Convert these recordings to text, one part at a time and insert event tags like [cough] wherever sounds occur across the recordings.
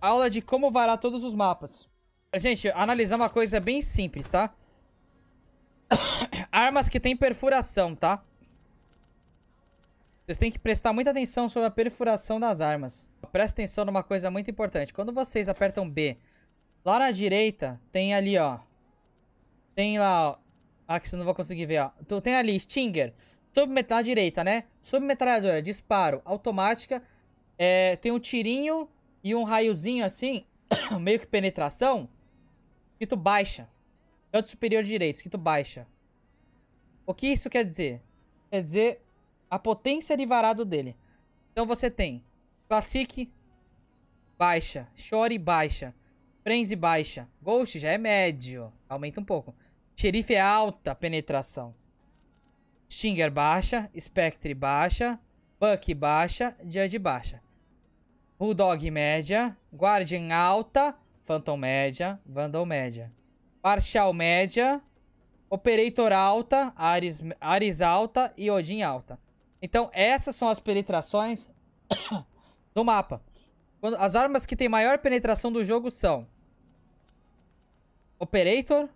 Aula de como varar todos os mapas. Gente, analisar uma coisa é bem simples, tá? [coughs] Armas que tem perfuração, tá? Vocês têm que prestar muita atenção sobre a perfuração das armas. Presta atenção numa coisa muito importante. Quando vocês apertam B, lá na direita tem ali, ó. Tem lá, ó. Ah, que você não vai conseguir ver, ó. tem ali, Stinger. submetralhadora, direita, né? Submetralhadora, disparo, automática. É, tem um tirinho e um raiozinho assim, [coughs] meio que penetração, que tu baixa. Canto é superior direito, que tu baixa. O que isso quer dizer? Quer dizer a potência de varado dele. Então você tem Classic, baixa. Shore, baixa. Frenzy, baixa. Ghost já é médio. Aumenta um pouco. Xerife é alta penetração. Stinger, baixa. Spectre, baixa. Buck, baixa. Judge, baixa. Bulldog média. Guardian alta. Phantom média. Vandal média. Partial média. Operator alta. Ares, Ares alta. E Odin alta. Então, essas são as penetrações [coughs] do mapa. as armas que tem maior penetração do jogo são... Operator,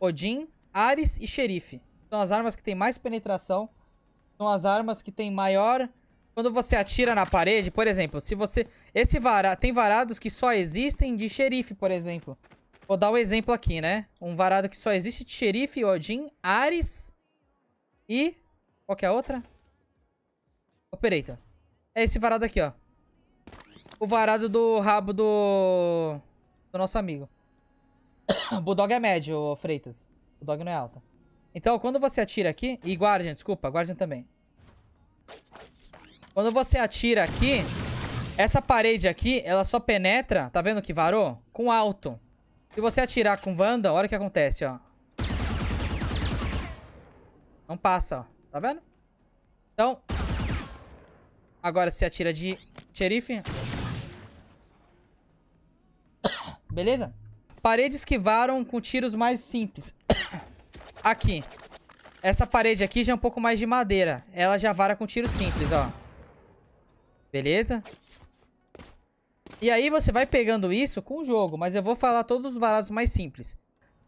Odin, Ares e Xerife. São as armas que tem mais penetração. São as armas que tem maior quando você atira na parede, por exemplo, se você... Esse vara... Tem varados que só existem de xerife, por exemplo. Vou dar um exemplo aqui, né? Um varado que só existe de xerife, Odin, Ares e... Qual que é a outra? Operator. É esse varado aqui, ó. O varado do rabo do... Do nosso amigo. o [coughs] Bulldog é médio, Freitas. O Bulldog não é alta. Então, quando você atira aqui... E Guardian, desculpa. Guardian também. Quando você atira aqui, essa parede aqui, ela só penetra, tá vendo que varou? Com alto. Se você atirar com Wanda, olha o que acontece, ó. Não passa, ó. Tá vendo? Então, agora se atira de xerife. Beleza? Paredes que varam com tiros mais simples. Aqui. Essa parede aqui já é um pouco mais de madeira. Ela já vara com tiro simples, ó. Beleza? E aí você vai pegando isso com o jogo, mas eu vou falar todos os varados mais simples.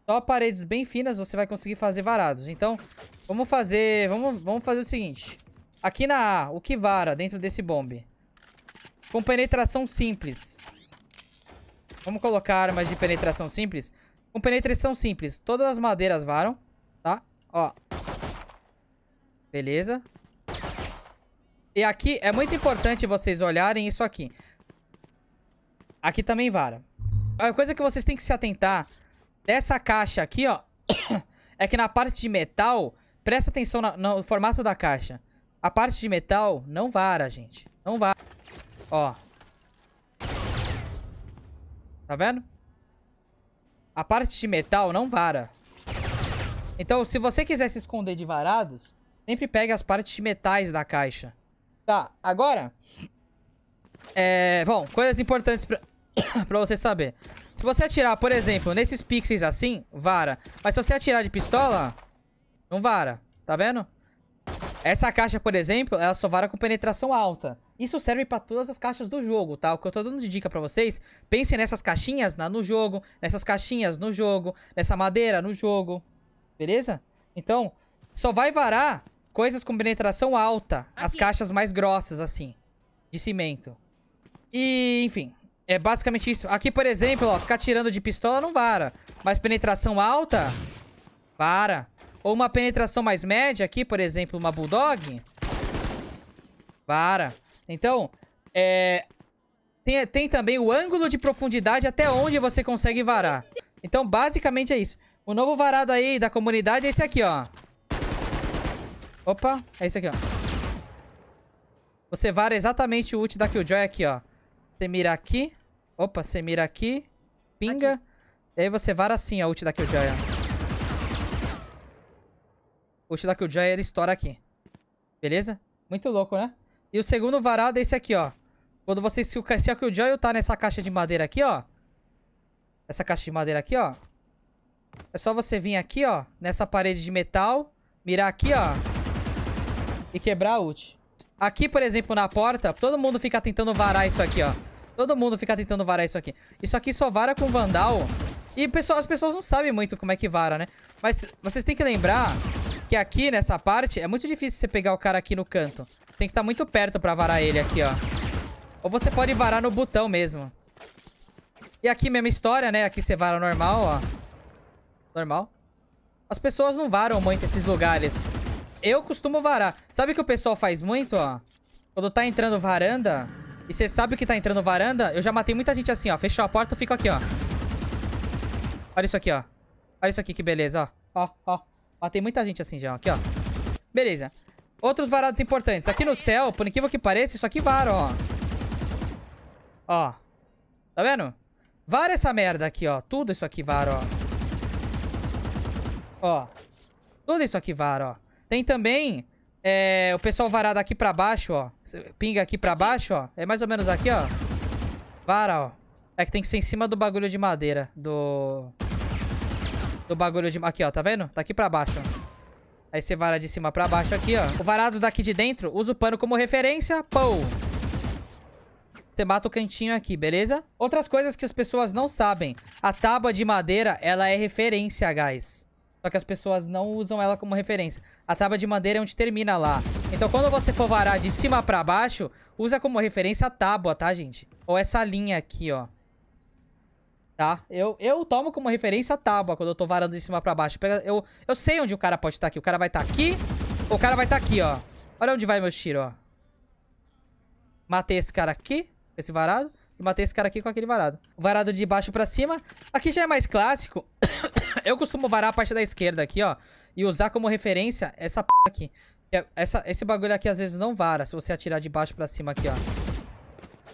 Só paredes bem finas você vai conseguir fazer varados. Então, vamos fazer, vamos, vamos fazer o seguinte. Aqui na A, o que vara dentro desse bombe? Com penetração simples. Vamos colocar armas de penetração simples. Com penetração simples, todas as madeiras varam, tá? Ó. Beleza. E aqui é muito importante vocês olharem isso aqui. Aqui também vara. A coisa que vocês têm que se atentar dessa caixa aqui, ó, [coughs] é que na parte de metal, presta atenção no, no formato da caixa. A parte de metal não vara, gente. Não vara. Ó. Tá vendo? A parte de metal não vara. Então, se você quiser se esconder de varados, sempre pegue as partes de metais da caixa. Tá, agora... É, bom, coisas importantes pra, [coughs] pra você saber. Se você atirar, por exemplo, nesses pixels assim, vara. Mas se você atirar de pistola, não vara. Tá vendo? Essa caixa, por exemplo, ela só vara com penetração alta. Isso serve pra todas as caixas do jogo, tá? O que eu tô dando de dica pra vocês, pensem nessas caixinhas na, no jogo, nessas caixinhas no jogo, nessa madeira no jogo. Beleza? Então, só vai varar Coisas com penetração alta. Aqui. As caixas mais grossas, assim. De cimento. E, enfim. É basicamente isso. Aqui, por exemplo, ó. Ficar tirando de pistola não vara. Mas penetração alta... Vara. Ou uma penetração mais média aqui, por exemplo, uma Bulldog. Vara. Então, é... Tem, tem também o ângulo de profundidade até onde você consegue varar. Então, basicamente é isso. O novo varado aí da comunidade é esse aqui, ó. Opa, é esse aqui, ó. Você vara exatamente o ult da Killjoy aqui, ó. Você mira aqui. Opa, você mira aqui. Pinga. Aqui. E aí você vara assim a ult da Killjoy, ó. O ult da Killjoy, ele estoura aqui. Beleza? Muito louco, né? E o segundo varado é esse aqui, ó. Quando você... Se, a Killjoy tá nessa caixa de madeira aqui, ó. Essa caixa de madeira aqui, ó. É só você vir aqui, ó. Nessa parede de metal. Mirar aqui, ó e quebrar a ult. Aqui, por exemplo, na porta, todo mundo fica tentando varar isso aqui, ó. Todo mundo fica tentando varar isso aqui. Isso aqui só vara com Vandal. E pessoal, as pessoas não sabem muito como é que vara, né? Mas vocês têm que lembrar que aqui nessa parte é muito difícil você pegar o cara aqui no canto. Tem que estar tá muito perto pra varar ele aqui, ó. Ou você pode varar no botão mesmo. E aqui mesma história, né? Aqui você vara normal, ó. Normal. As pessoas não varam muito esses lugares eu costumo varar. Sabe o que o pessoal faz muito, ó? Quando tá entrando varanda, e você sabe que tá entrando varanda, eu já matei muita gente assim, ó. Fechou a porta, eu fico aqui, ó. Olha isso aqui, ó. Olha isso aqui, que beleza, ó. Ó, ó. Matei muita gente assim já, ó. Aqui, ó. Beleza. Outros varados importantes. Aqui no céu, por incrível que pareça, isso aqui vara, ó. Ó. Tá vendo? Vara essa merda aqui, ó. Tudo isso aqui vara, ó. Ó. Tudo isso aqui vara, ó. Tem também é, o pessoal varado aqui pra baixo, ó. Pinga aqui pra baixo, ó. É mais ou menos aqui, ó. Vara, ó. É que tem que ser em cima do bagulho de madeira. Do... Do bagulho de... Aqui, ó. Tá vendo? Tá aqui pra baixo, ó. Aí você vara de cima pra baixo aqui, ó. O varado daqui de dentro usa o pano como referência. Pou! Você mata o cantinho aqui, beleza? Outras coisas que as pessoas não sabem. A tábua de madeira, ela é referência, guys. Só que as pessoas não usam ela como referência. A tábua de madeira é onde termina lá. Então quando você for varar de cima pra baixo, usa como referência a tábua, tá, gente? Ou essa linha aqui, ó. Tá? Eu, eu tomo como referência a tábua quando eu tô varando de cima pra baixo. Eu, eu sei onde o cara pode estar aqui. O cara vai estar aqui aqui. O cara vai estar aqui, ó. Olha onde vai meu tiro, ó. Matei esse cara aqui, com esse varado. E matei esse cara aqui com aquele varado. O varado de baixo pra cima. Aqui já é mais clássico. [coughs] Eu costumo varar a parte da esquerda aqui, ó. E usar como referência essa p aqui. É, essa, esse bagulho aqui às vezes não vara. Se você atirar de baixo pra cima aqui, ó.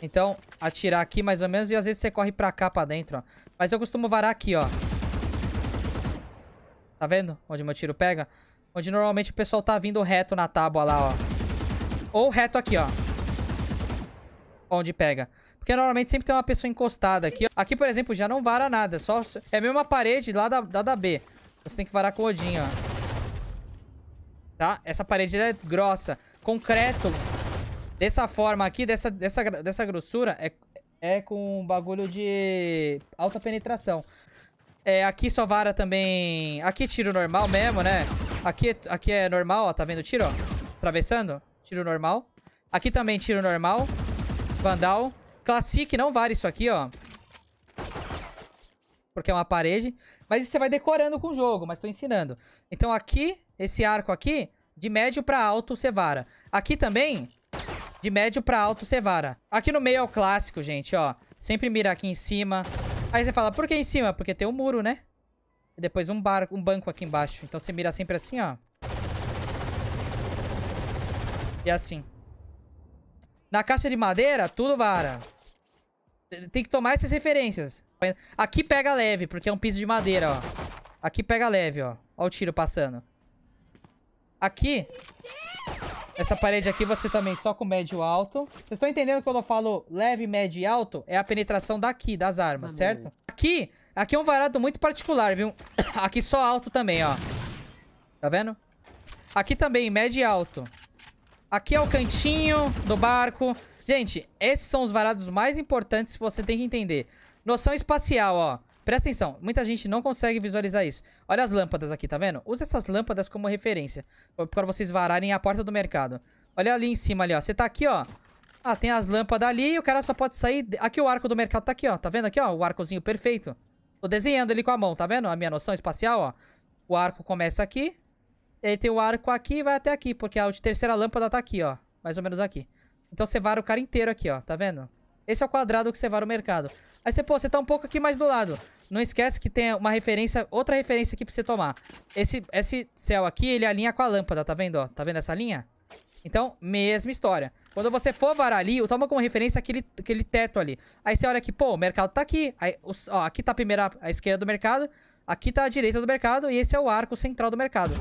Então, atirar aqui mais ou menos. E às vezes você corre pra cá, pra dentro, ó. Mas eu costumo varar aqui, ó. Tá vendo? Onde meu tiro pega. Onde normalmente o pessoal tá vindo reto na tábua lá, ó. Ou reto aqui, ó. Onde pega. Porque normalmente sempre tem uma pessoa encostada aqui. Aqui, por exemplo, já não vara nada. Só... É a mesma parede lá da, da, da B. Você tem que varar com o Odin, ó. Tá? Essa parede é grossa. Concreto, dessa forma aqui, dessa, dessa, dessa grossura, é, é com bagulho de alta penetração. É, aqui só vara também... Aqui tiro normal mesmo, né? Aqui, aqui é normal, ó. Tá vendo o tiro, ó? Atravessando. Tiro normal. Aqui também tiro normal. Vandal. Classic não vale isso aqui, ó. Porque é uma parede. Mas isso você vai decorando com o jogo, mas tô ensinando. Então aqui, esse arco aqui, de médio pra alto você vara. Aqui também, de médio pra alto você vara. Aqui no meio é o clássico, gente, ó. Sempre mira aqui em cima. Aí você fala, por que em cima? Porque tem um muro, né? E depois um, bar, um banco aqui embaixo. Então você mira sempre assim, ó. E assim. Na caixa de madeira, tudo vara tem que tomar essas referências. Aqui pega leve, porque é um piso de madeira, ó. Aqui pega leve, ó. Ó o tiro passando. Aqui, essa parede aqui você também só com médio alto. Vocês estão entendendo quando eu falo leve, médio e alto? É a penetração daqui, das armas, certo? Aqui, aqui é um varado muito particular, viu? [coughs] Aqui só alto também, ó. Tá vendo? Aqui também, médio e alto. Aqui é o cantinho do barco. Gente, esses são os varados mais importantes que você tem que entender. Noção espacial, ó. Presta atenção, muita gente não consegue visualizar isso. Olha as lâmpadas aqui, tá vendo? Usa essas lâmpadas como referência, para vocês vararem a porta do mercado. Olha ali em cima ali, ó. Você tá aqui, ó. Ah, tem as lâmpadas ali e o cara só pode sair... Aqui o arco do mercado tá aqui, ó. Tá vendo aqui, ó? O arcozinho perfeito. Tô desenhando ele com a mão, tá vendo? A minha noção espacial, ó. O arco começa aqui. E aí tem o arco aqui e vai até aqui, porque a terceira lâmpada tá aqui, ó. Mais ou menos aqui. Então você vara o cara inteiro aqui, ó. Tá vendo? Esse é o quadrado que você vara o mercado. Aí você, pô, você tá um pouco aqui mais do lado. Não esquece que tem uma referência, outra referência aqui pra você tomar. Esse, esse céu aqui, ele alinha com a lâmpada, tá vendo, ó? Tá vendo essa linha? Então, mesma história. Quando você for varar ali, toma como referência aquele, aquele teto ali. Aí você olha aqui, pô, o mercado tá aqui. Aí, ó, aqui tá a primeira, a esquerda do mercado. Aqui tá a direita do mercado. E esse é o arco central do mercado.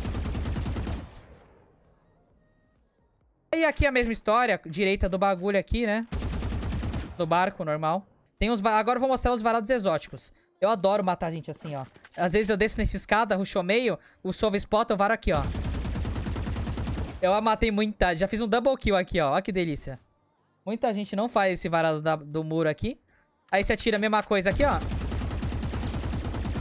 aqui a mesma história, direita do bagulho aqui, né? Do barco, normal. Tem uns... Agora eu vou mostrar os varados exóticos. Eu adoro matar gente assim, ó. Às vezes eu desço nessa escada, rushou meio, o sova spot, eu varo aqui, ó. Eu matei muita. Já fiz um double kill aqui, ó. Olha que delícia. Muita gente não faz esse varado da, do muro aqui. Aí você atira a mesma coisa aqui, ó.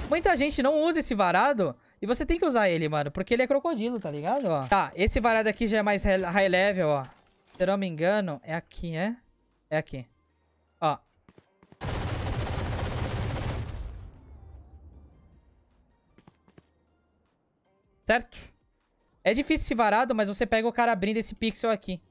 Muita gente não usa esse varado e você tem que usar ele, mano, porque ele é crocodilo, tá ligado? Ó. Tá, esse varado aqui já é mais high level, ó. Se eu não me engano, é aqui, é? É aqui. Ó. Certo? É difícil esse varado, mas você pega o cara abrindo esse pixel aqui.